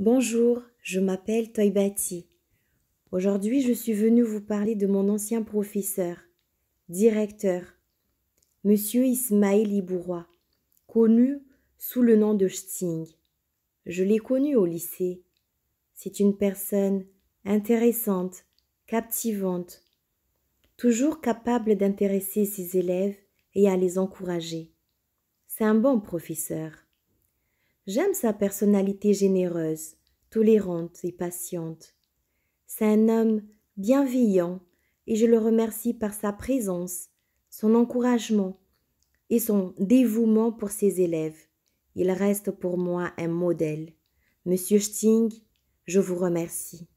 Bonjour, je m'appelle Toybati. Aujourd'hui, je suis venue vous parler de mon ancien professeur, directeur, monsieur Ismaël Ibourois, connu sous le nom de Sting. Je l'ai connu au lycée. C'est une personne intéressante, captivante, toujours capable d'intéresser ses élèves et à les encourager. C'est un bon professeur. J'aime sa personnalité généreuse, tolérante et patiente. C'est un homme bienveillant et je le remercie par sa présence, son encouragement et son dévouement pour ses élèves. Il reste pour moi un modèle. Monsieur Sting, je vous remercie.